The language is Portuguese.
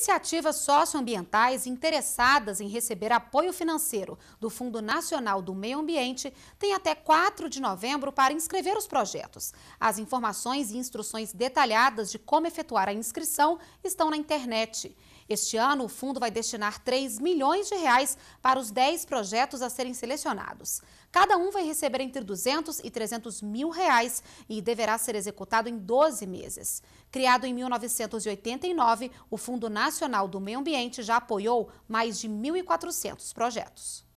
Iniciativas socioambientais interessadas em receber apoio financeiro do Fundo Nacional do Meio Ambiente têm até 4 de novembro para inscrever os projetos. As informações e instruções detalhadas de como efetuar a inscrição estão na internet. Este ano, o fundo vai destinar 3 milhões de reais para os 10 projetos a serem selecionados. Cada um vai receber entre 200 e 300 mil reais e deverá ser executado em 12 meses. Criado em 1989, o Fundo Nacional do Meio Ambiente já apoiou mais de 1.400 projetos.